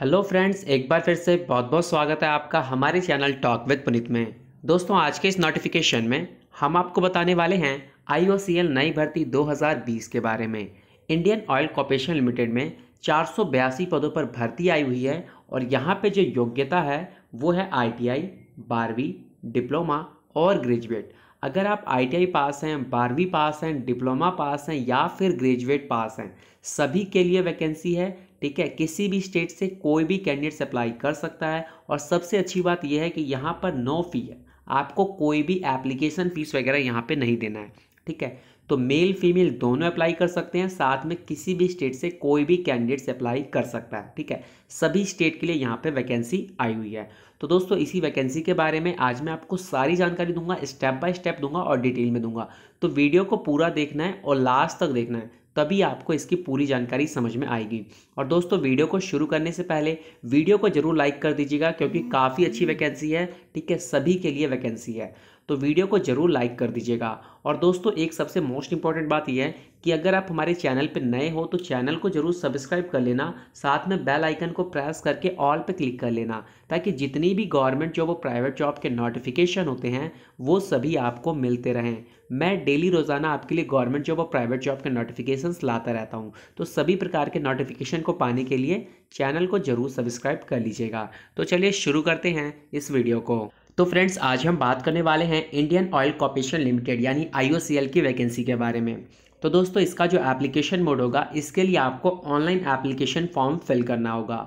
hello friends एक बार फिर से बहुत बहुत स्वागत है आपका हमारे चैनल टॉक विद पुनीत में दोस्तों आज के इस नोटिफिकेशन में हम आपको बताने वाले हैं आई नई भर्ती 2020 के बारे में इंडियन ऑयल कॉर्पोरेशन लिमिटेड में चार पदों पर भर्ती आई हुई है और यहाँ पर जो योग्यता है वो है आई बारहवीं डिप्लोमा और ग्रेजुएट अगर आप आईटीआई पास हैं बारहवीं पास हैं डिप्लोमा पास हैं या फिर ग्रेजुएट पास हैं सभी के लिए वैकेंसी है ठीक है किसी भी स्टेट से कोई भी कैंडिडेट अप्लाई कर सकता है और सबसे अच्छी बात यह है कि यहाँ पर नो फी है आपको कोई भी एप्लीकेशन फीस वगैरह यहाँ पे नहीं देना है ठीक है तो मेल फीमेल दोनों अप्लाई कर सकते हैं साथ में किसी भी स्टेट से कोई भी कैंडिडेट्स अप्लाई कर सकता है ठीक है सभी स्टेट के लिए यहाँ पे वैकेंसी आई हुई है तो दोस्तों इसी वैकेंसी के बारे में आज मैं आपको सारी जानकारी दूंगा स्टेप बाय स्टेप दूंगा और डिटेल में दूंगा तो वीडियो को पूरा देखना है और लास्ट तक देखना है तभी आपको इसकी पूरी जानकारी समझ में आएगी और दोस्तों वीडियो को शुरू करने से पहले वीडियो को जरूर लाइक कर दीजिएगा क्योंकि काफ़ी अच्छी वैकेंसी है ठीक है सभी के लिए वैकेंसी है तो वीडियो को ज़रूर लाइक कर दीजिएगा और दोस्तों एक सबसे मोस्ट इंपॉर्टेंट बात यह है कि अगर आप हमारे चैनल पर नए हो तो चैनल को जरूर सब्सक्राइब कर लेना साथ में बेल आइकन को प्रेस करके ऑल पे क्लिक कर लेना ताकि जितनी भी गवर्नमेंट जॉब और प्राइवेट जॉब के नोटिफिकेशन होते हैं वो सभी आपको मिलते रहें मैं डेली रोज़ाना आपके लिए गवर्नमेंट जॉब और प्राइवेट जॉब के नोटिफिकेशन लाता रहता हूँ तो सभी प्रकार के नोटिफिकेशन को पाने के लिए चैनल को जरूर सब्सक्राइब कर लीजिएगा तो चलिए शुरू करते हैं इस वीडियो को तो फ्रेंड्स आज हम बात करने वाले हैं इंडियन ऑयल कॉर्पोरेशन लिमिटेड यानी आई की वैकेंसी के बारे में तो दोस्तों इसका जो एप्लीकेशन मोड होगा इसके लिए आपको ऑनलाइन एप्लीकेशन फॉर्म फिल करना होगा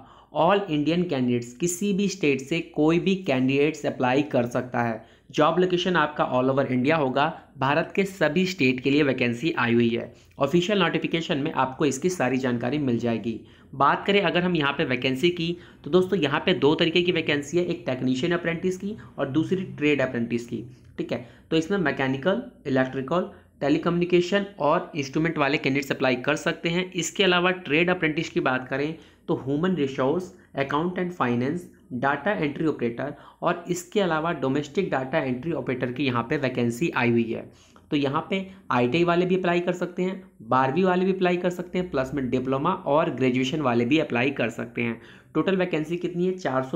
ऑल इंडियन कैंडिडेट्स किसी भी स्टेट से कोई भी कैंडिडेट्स अप्लाई कर सकता है जॉब लोकेशन आपका ऑल ओवर इंडिया होगा भारत के सभी स्टेट के लिए वैकेंसी आई हुई है ऑफिशियल नोटिफिकेशन में आपको इसकी सारी जानकारी मिल जाएगी बात करें अगर हम यहाँ पे वैकेंसी की तो दोस्तों यहाँ पे दो तरीके की वैकेंसी है एक टेक्नीशियन अप्रेंटिस की और दूसरी ट्रेड अप्रेंटिस की ठीक है तो इसमें मैकेनिकल इलेक्ट्रिकल टेलीकम्युनिकेशन और इंस्ट्रूमेंट वाले कैंडिडेट्स अप्लाई कर सकते हैं इसके अलावा ट्रेड अप्रेंटिस की बात करें तो human resource account and finance data entry operator और इसके अलावा डोमेस्टिक डाटा एंट्री ऑपरेटर की यहाँ पे वैकेंसी आई हुई है तो यहाँ पे आई वाले भी अप्लाई कर सकते हैं बारहवीं वाले भी अप्लाई कर सकते हैं प्लस में डिप्लोमा और ग्रेजुएशन वाले भी अप्लाई कर सकते हैं टोटल वैकेंसी कितनी है चार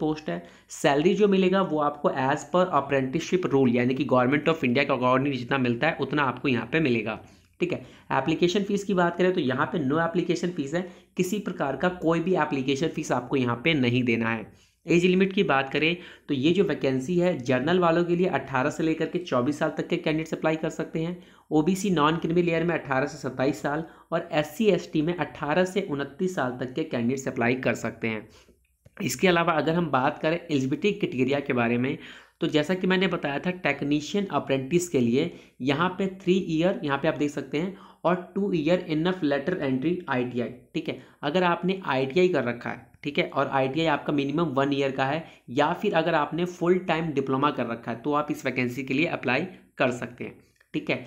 पोस्ट है सैलरी जो मिलेगा वो आपको एज पर अप्रेंटिसशिप रूल यानी कि गवर्नमेंट ऑफ इंडिया के अकॉर्डिंग जितना मिलता है उतना आपको यहाँ पर मिलेगा ठीक है एप्लीकेशन फ़ीस की बात करें तो यहाँ पे नो एप्लीकेशन फ़ीस है किसी प्रकार का कोई भी एप्लीकेशन फ़ीस आपको यहाँ पे नहीं देना है एज लिमिट की बात करें तो ये जो वैकेंसी है जर्नल वालों के लिए 18 से लेकर के 24 साल तक के कैंडिडेट्स अप्लाई कर सकते हैं ओबीसी नॉन क्रिमी लेयर में 18 से 27 साल और एस सी में 18 से उनतीस साल तक के कैंडिडेट्स अप्लाई कर सकते हैं इसके अलावा अगर हम बात करें एलिजिबिलिटी क्रिटेरिया के बारे में तो जैसा कि मैंने बताया था टेक्नीशियन अप्रेंटिस के लिए यहाँ पे थ्री ईयर यहाँ पे आप देख सकते हैं और two year enough letter entry ITI ठीक है अगर आपने आईटीआई कर रखा है ठीक है और आईटीआई आपका मिनिमम वन ईयर का है या फिर अगर आपने फुल टाइम डिप्लोमा कर रखा है तो आप इस वैकेंसी के लिए अप्लाई कर सकते हैं ठीक है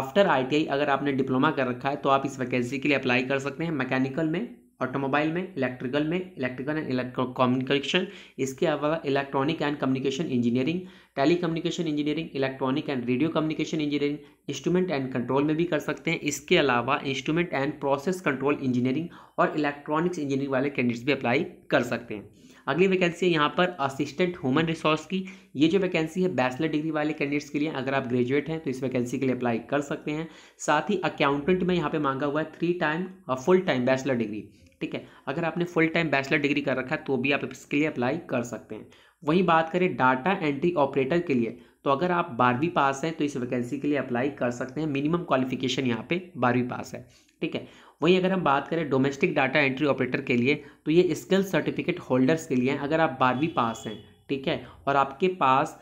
आफ्टर आईटीआई अगर आपने डिप्लोमा कर रखा है तो आप इस वैकेंसी के लिए अप्लाई कर सकते हैं मैकेनिकल में ऑटोमोबाइल में इलेक्ट्रिकल में इलेक्ट्रिकल एंड इलेक्ट्रो कम्युनिकेशन इसके अलावा electronic and communication engineering tele communication engineering electronic and radio communication engineering instrument and control में भी कर सकते हैं इसके अलावा instrument and process control engineering और इलेक्ट्रॉनिक्स इंजीनियरिंग वाले कैंडिडेट्स भी अप्लाई कर सकते हैं अगली वैकेंसी है यहाँ पर असिस्टेंट ह्यूमन रिसोर्स की ये जो वैकेंसी है बैचलर डिग्री वाले कैंडिडेट्स के लिए अगर आप ग्रेजुएट हैं तो इस वैकेंसी के लिए अप्लाई कर सकते हैं साथ ही अकाउंटेंट में यहाँ पे मांगा हुआ है three time full time bachelor degree ठीक है अगर आपने फुल टाइम बैचलर डिग्री कर रखा है तो भी आप इसके लिए अप्लाई कर सकते हैं वहीं बात करें डाटा एंट्री ऑपरेटर के लिए तो अगर आप बारहवीं पास हैं तो इस वैकेंसी के लिए अप्लाई कर सकते हैं मिनिमम क्वालिफिकेशन यहाँ पे बारहवीं पास है ठीक है वहीं अगर हम बात करें डोमेस्टिक डाटा एंट्री ऑपरेटर के लिए तो ये स्किल सर्टिफिकेट होल्डर्स के लिए हैं अगर आप बारहवीं पास हैं ठीक है और आपके पास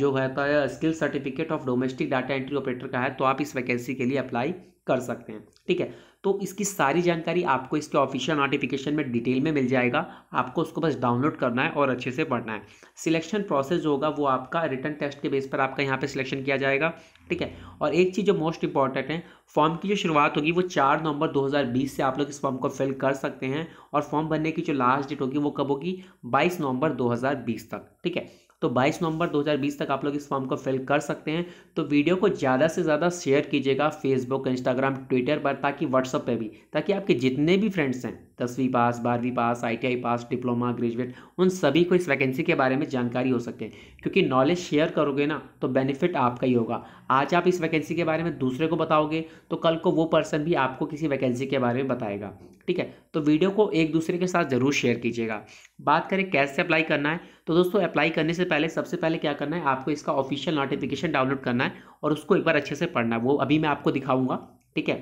जो है skill certificate of domestic data entry operator का है तो आप इस वैकेंसी के लिए अप्लाई कर सकते हैं ठीक है तो इसकी सारी जानकारी आपको इसके ऑफिशियल नोटिफिकेशन में डिटेल में मिल जाएगा आपको उसको बस डाउनलोड करना है और अच्छे से पढ़ना है सिलेक्शन प्रोसेस जो होगा वो आपका रिटर्न टेस्ट के बेस पर आपका यहाँ पे सिलेक्शन किया जाएगा ठीक है और एक चीज़ जो मोस्ट इंपॉर्टेंट है फॉर्म की जो शुरुआत होगी वो चार नवंबर 2020 से आप लोग इस फॉर्म को फिल कर सकते हैं और फॉर्म भरने की जो लास्ट डेट होगी वो कब होगी बाईस नवंबर 2020 तक ठीक है तो 22 नवंबर 2020 तक आप लोग इस फॉर्म को फिल कर सकते हैं तो वीडियो को ज़्यादा से ज़्यादा शेयर कीजिएगा फेसबुक इंस्टाग्राम ट्विटर पर ताकि व्हाट्सअप पे भी ताकि आपके जितने भी फ्रेंड्स हैं दसवीं पास बारहवीं पास आईटीआई पास डिप्लोमा ग्रेजुएट उन सभी को इस वैकेंसी के बारे में जानकारी हो सके क्योंकि नॉलेज शेयर करोगे ना तो बेनिफिट आपका ही होगा आज आप इस वैकेंसी के बारे में दूसरे को बताओगे तो कल को वो पर्सन भी आपको किसी वैकेंसी के बारे में बताएगा ठीक है तो वीडियो को एक दूसरे के साथ ज़रूर शेयर कीजिएगा बात करें कैसे अप्लाई करना है तो दोस्तों अप्लाई करने से पहले सबसे पहले क्या करना है आपको इसका ऑफिशियल नोटिफिकेशन डाउनलोड करना है और उसको एक बार अच्छे से पढ़ना है वो अभी मैं आपको दिखाऊंगा ठीक है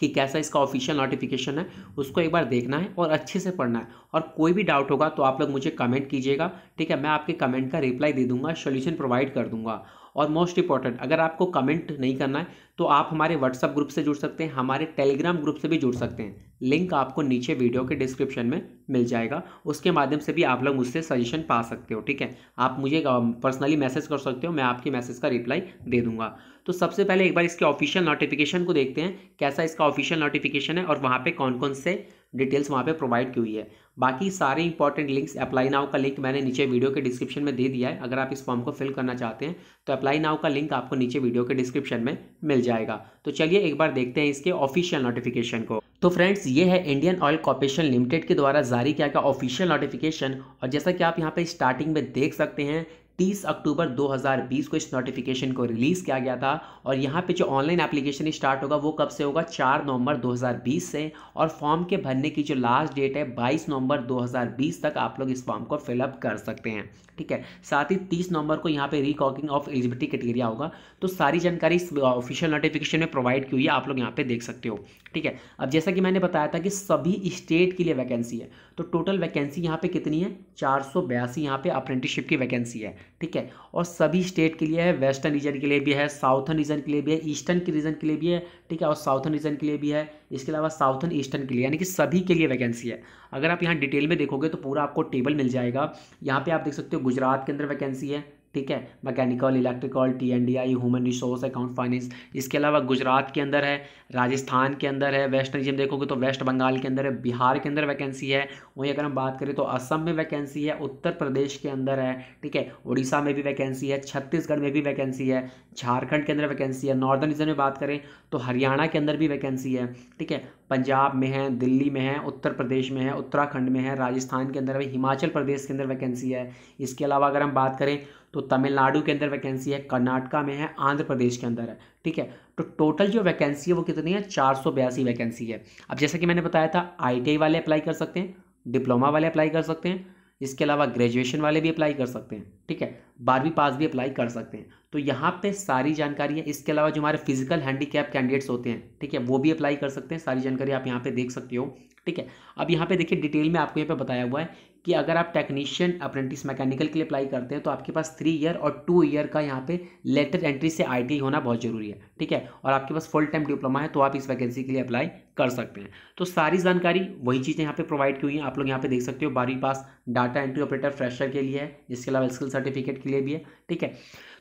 कि कैसा इसका ऑफिशियल नोटिफिकेशन है उसको एक बार देखना है और अच्छे से पढ़ना है और कोई भी डाउट होगा तो आप लोग मुझे कमेंट कीजिएगा ठीक है मैं आपके कमेंट का रिप्लाई दे दूंगा सोल्यूशन प्रोवाइड कर दूंगा और मोस्ट इंपॉर्टेंट अगर आपको कमेंट नहीं करना है तो आप हमारे व्हाट्सअप ग्रुप से जुड़ सकते हैं हमारे टेलीग्राम ग्रुप से भी जुड़ सकते हैं लिंक आपको नीचे वीडियो के डिस्क्रिप्शन में मिल जाएगा उसके माध्यम से भी आप लोग मुझसे सजेशन पा सकते हो ठीक है आप मुझे पर्सनली मैसेज कर सकते हो मैं आपके मैसेज का रिप्लाई दे दूंगा तो सबसे पहले एक बार इसके ऑफिशियल नोटिफिकेशन को देखते हैं कैसा इसका ऑफिशियल नोटिफिकेशन है और वहाँ पर कौन कौन से डिटेल्स वहाँ पे प्रोवाइड की हुई है बाकी सारे इंपॉर्टेंट लिंक्स अप्लाई नाउ का लिंक मैंने नीचे वीडियो के डिस्क्रिप्शन में दे दिया है अगर आप इस फॉर्म को फिल करना चाहते हैं तो अप्लाई नाउ का लिंक आपको नीचे वीडियो के डिस्क्रिप्शन में मिल जाएगा तो चलिए एक बार देखते हैं इसके ऑफिशियल नोटिफिकेशन को तो फ्रेंड्स ये है इंडियन ऑयल कॉर्पोरेशन लिमिटेड के द्वारा जारी किया गया ऑफिशियल नोटिफिकेशन और जैसा कि आप यहाँ पे स्टार्टिंग में देख सकते हैं 30 अक्टूबर 2020 को इस नोटिफिकेशन को रिलीज़ किया गया था और यहाँ पे जो ऑनलाइन एप्लीकेशन स्टार्ट होगा वो कब से होगा 4 नवंबर 2020 से और फॉर्म के भरने की जो लास्ट डेट है 22 नवंबर 2020 तक आप लोग इस फॉर्म को फिलअप कर सकते हैं ठीक है साथ ही तीस नवंबर को यहाँ पे रिकॉकिंग ऑफ एलिजिबिलिटी क्राइटेरिया होगा तो सारी जानकारी इस ऑफिशियल नोटिफिकेशन में प्रोवाइड की हुई है आप लोग यहाँ पे देख सकते हो ठीक है अब जैसा कि मैंने बताया था कि सभी स्टेट के लिए वैकेंसी है तो टोटल वैकेंसी यहाँ पे कितनी है चार सौ बयासी यहाँ पे अप्रेंटिसशिप की वैकेंसी है ठीक है और सभी स्टेट के लिए है वेस्टर्न रीजन के लिए भी है साउथर्न रीजन के लिए भी है ईस्टर्न के रीजन के लिए भी है ठीक है और साउथर्न रीजन के लिए भी है इसके अलावा साउथर्न ईस्टर्न के लिए यानी कि सभी के लिए वैकेंसी है अगर आप यहाँ डिटेल में देखोगे तो पूरा आपको टेबल मिल जाएगा यहाँ पर आप देख सकते हो गुजरात के अंदर वैकेंसी है ठीक है mechanical electrical T N D I human resource account finance इसके अलावा गुजरात के अंदर है राजस्थान के अंदर है वेस्ट रीजन देखोगे तो वेस्ट बंगाल के अंदर है बिहार के अंदर वैकेंसी है वहीं अगर हम बात करें तो असम में वैकेंसी है उत्तर प्रदेश के अंदर है ठीक है उड़ीसा में भी वैकेंसी है छत्तीसगढ़ में भी वैकेंसी है झारखंड के अंदर वैकेंसी है नॉर्दर्न रीजन में बात करें तो हरियाणा के अंदर भी वैकेंसी है ठीक है पंजाब में है दिल्ली में है उत्तर प्रदेश में है उत्तराखंड में है राजस्थान के अंदर हिमाचल प्रदेश के अंदर वैकेंसी है इसके अलावा अगर हम बात करें तो तमिलनाडु के अंदर वैकेंसी है कर्नाटका में है आंध्र प्रदेश के अंदर है ठीक है तो टोटल जो वैकेंसी है वो कितनी है चार वैकेंसी है अब जैसा कि मैंने बताया था आई वाले अप्लाई कर सकते हैं डिप्लोमा वाले अप्लाई कर सकते हैं इसके अलावा ग्रेजुएशन वाले भी अप्लाई कर सकते हैं ठीक है बारहवीं पास भी अप्लाई कर सकते हैं तो यहाँ पे सारी जानकारी है इसके अलावा जो हमारे फिजिकल हैंडीकैप कैंडिडेट्स होते हैं ठीक है वो भी अप्लाई कर सकते हैं सारी जानकारी आप यहाँ पे देख सकते हो ठीक है अब यहाँ पे देखिए डिटेल में आपको यहाँ पे बताया हुआ है कि अगर आप टेक्नीशियन अप्रेंटिस मैकेनिकल के लिए अप्लाई करते हैं तो आपके पास थ्री ईयर और टू ईयर का यहाँ पे लेटर एंट्री से आई होना बहुत ज़रूरी है ठीक है और आपके पास फुल टाइम डिप्लोमा है तो आप इस वैकेंसी के लिए अप्लाई कर सकते हैं तो सारी जानकारी वही चीज़ें यहाँ पे प्रोवाइड की हुई हैं आप लोग यहाँ पे देख सकते हो बारहवीं पास डाटा एंट्री ऑपरेटर फ्रेशर के लिए है इसके अलावा स्किल सर्टिफिकेट के लिए भी है ठीक है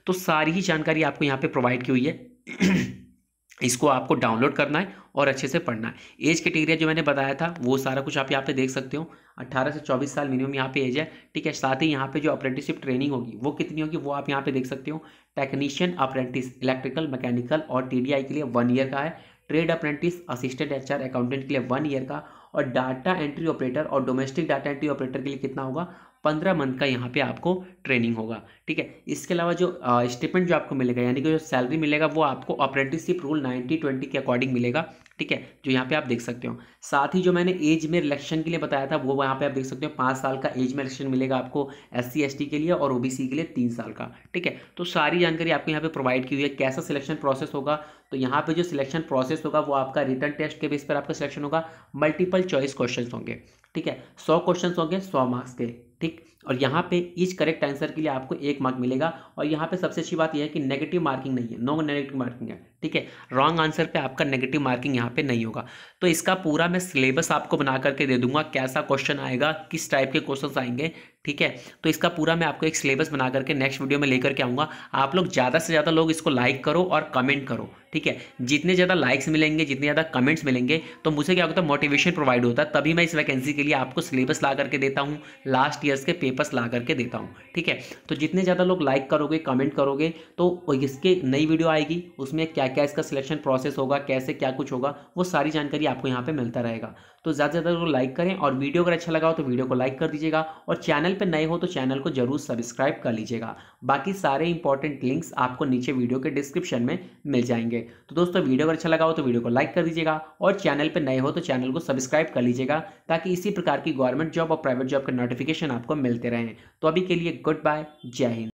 तो सारी ही जानकारी आपको यहाँ पर प्रोवाइड की हुई है इसको आपको डाउनलोड करना है और अच्छे से पढ़ना है एज कैटेगरिया जो मैंने बताया था वो सारा कुछ आप यहाँ पे देख सकते हो 18 से 24 साल मिनिमम यहाँ पे एज है ठीक है साथ ही यहाँ पे जो अप्रेंटिसशिप ट्रेनिंग होगी वो कितनी होगी वो आप यहाँ पे देख सकते हो टेक्नीशियन अप्रेंटिस इलेक्ट्रिकल मैकेनिकल और टी के लिए वन ईयर का है trade apprentice assistant H accountant के लिए वन ईयर का और डाटा एंट्री ऑपरेटर और डोमेस्टिक डाटा एंट्री ऑपरेटर के लिए कितना होगा पंद्रह मंथ का यहाँ पे आपको ट्रेनिंग होगा ठीक है इसके अलावा जो स्टेटमेंट जो आपको मिलेगा यानी कि जो सैलरी मिलेगा वो आपको अप्रेंटिसशिप रूल नाइन्टी ट्वेंटी के अकॉर्डिंग मिलेगा ठीक है जो यहाँ पे आप देख सकते हो साथ ही जो मैंने एज में रिलेक्शन के लिए बताया था वो यहाँ पे आप देख सकते हो पाँच साल का एज में रिलेक्शन मिलेगा आपको एस सी के लिए और ओ के लिए तीन साल का ठीक है तो सारी जानकारी आपको यहाँ पे प्रोवाइड की हुई है कैसा सिलेक्शन प्रोसेस होगा तो यहाँ पे जो सिलेक्शन प्रोसेस होगा वो आपका रिटर्न टेस्ट के बेस पर आपका सिलेक्शन होगा मल्टीपल चॉइस क्वेश्चन होंगे ठीक है सौ क्वेश्चन होंगे सौ मार्क्स के tích और यहाँ पे इस करेक्ट आंसर के लिए आपको एक मार्क मिलेगा और यहाँ पे सबसे अच्छी बात यह है कि नेगेटिव मार्किंग नहीं है नो नेगेटिव मार्किंग है ठीक है रॉन्ग आंसर पे आपका नेगेटिव मार्किंग यहाँ पे नहीं होगा तो इसका पूरा मैं सिलेबस आपको बना करके दे दूंगा कैसा क्वेश्चन आएगा किस टाइप के क्वेश्चन आएंगे ठीक है तो इसका पूरा मैं आपको एक सिलेबस बना करके नेक्स्ट वीडियो में लेकर के आऊँगा आप लोग ज़्यादा से ज़्यादा लोग इसको लाइक करो और कमेंट करो ठीक है जितने ज़्यादा लाइक्स मिलेंगे जितने ज़्यादा कमेंट्स मिलेंगे तो मुझे क्या होता है मोटिवेशन प्रोवाइड होता है तभी मैं इस वैकेंसी के लिए आपको सिलेबस ला करके देता हूँ लास्ट ईयर्स के पेपर पेपर्स ला करके देता हूँ ठीक है तो जितने ज़्यादा लोग लाइक करोगे कमेंट करोगे तो इसके नई वीडियो आएगी उसमें क्या क्या इसका सिलेक्शन प्रोसेस होगा कैसे क्या कुछ होगा वो सारी जानकारी आपको यहाँ पर मिलता रहेगा तो ज़्यादा से ज़्यादा लाइक करें और वीडियो अगर अच्छा लगा हो तो वीडियो को लाइक कर दीजिएगा और चैनल पर नए हो तो चैनल को जरूर सब्सक्राइब कर लीजिएगा बाकी सारे इंपॉर्टेंट लिंक्स आपको नीचे वीडियो के डिस्क्रिप्शन में मिल जाएंगे तो दोस्तों वीडियो अगर अच्छा लगा हो तो वीडियो को लाइक कर दीजिएगा और चैनल पर नए हो तो चैनल को सब्सक्राइब कर लीजिएगा ताकि इसी प्रकार की गवर्नमेंट जॉब और प्राइवेट जॉब के नोटिफिकेशन आपको मिलते रहें तो अभी के लिए गुड बाय जय हिंद